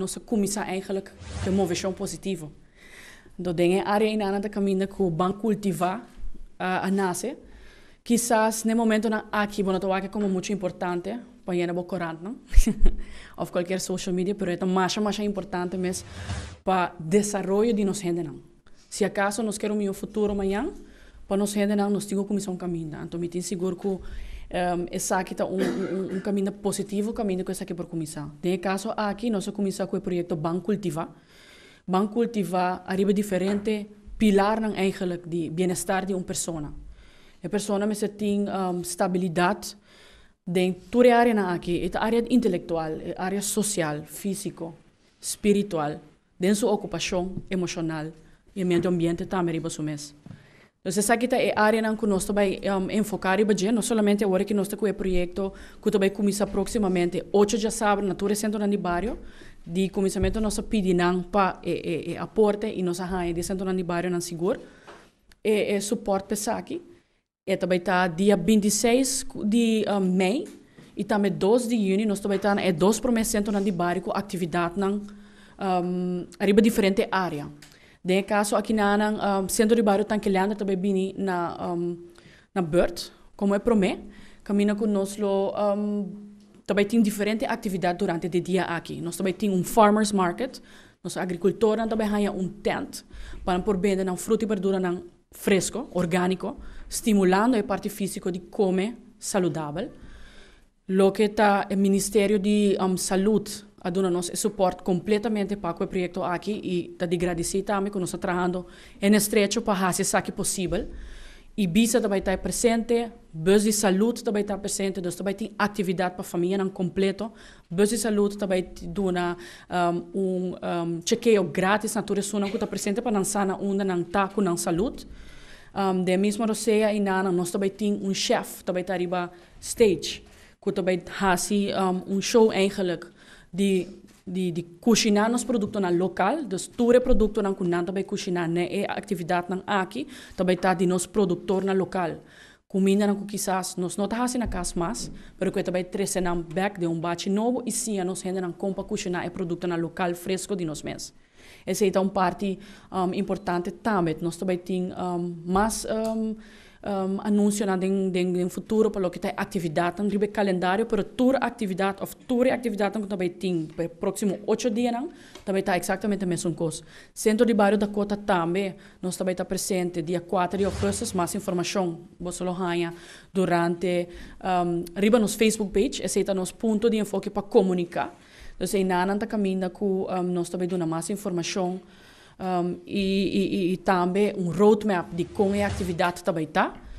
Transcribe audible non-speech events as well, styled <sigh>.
Nossa comissão eigenlijk de movimentação positiva. Do dingen área in área da caminha que o banco cultivar a, a Quizás no momento na aqui, bueno, toaque como muito importante, para o corante, não? <laughs> Ou qualquer social media, pero é mais mais importante mesmo para desenvolvimento de nossa gente, não? Se acaso nós queremos um futuro amanhã, para nós rede não nós temos começar um caminho então me tenho seguro que um, essa aqui está um, um, um, caminho positivo caminho que essa aqui para começar tem caso aqui nós começar com o ban Banco ban Banco Cultivar arriba diferente pilar não eigenlijk de bem-estar de uma pessoa a pessoa me tem um, estabilidade tem toda a área na aqui é a área intelectual a área social físico espiritual dentro sua ocupação emocional e meio ambiente também arriba sumes. Entonces aquí está el área en que nos vamos a enfocar y bajar, no solamente ahora que nos está con el proyecto que va a comenzar próximamente. Ocho ya saben, Natura Centro en el barrio, de comenzamiento nos piden para eh, eh, aporte y nos ajan de Centro en el barrio en el seguro. E, e suporte para aqui. E também está dia 26 de uh, maio e também 2 de junho nós também estamos é dois promessas na de barco atividade na um, ehm, diferente área. Denk kaso akinanang um, ehm, sendo ribario tan kiliandro er tabe bini na um, na bird, como é pro me, camina com um, também tem diferente atividade durante o dia aqui. Nós também tem um farmers market, nós agricultores também ganha um tent para por vender não fruta e verdura não fresco, orgânico, estimulando a parte física de comer saudável. Lo que eh, tá o Ministério de um, ehm, Saúde aduna nos suporte completamente para o projeto aqui e tá de agradecer também que nós tá trabalhando em estreito para fazer isso aqui possível. E bisa também está presente, bus de saúde também está presente, então também tem atividade para a família não completo. Bus de saúde também dona um, um, chequeio grátis na turma que está presente para não sana onde não está com não saúde. Um, de mesma Roseia e Nana, nós também tem um chefe também está arriba stage, que também faz tá assim, um, um show eigenlijk de de de cozinhar nos produtos na local, dus ture produto na kunan também kushina é a atividade na aqui, também tá de nos produtor na local. Comida na quizás nos não tá na casa mas, pero que também trece na back de um bate novo e sim nos rende na compra cozinhar é produto na local fresco de nos mens. Essa é então parte um, importante também, nós também tem um, mais um, um, anuncio na den, den, den futuro para lo que tem attività, ribe calendário para tour atividade of tour atividade que também tem para prossimo 8 giorni, não, também está exatamente a mesma coisa. Centro di bairro da Cota também, nós também presente dia 4 de agosto, mais informação você lo ganha durante um, riba nos Facebook page, aceita nos punto di enfoque per comunicare. Quindi, in nada está caminhando com um, nós também dá mais informação Um, e, e, e, também um roadmap de como é a atividade também está.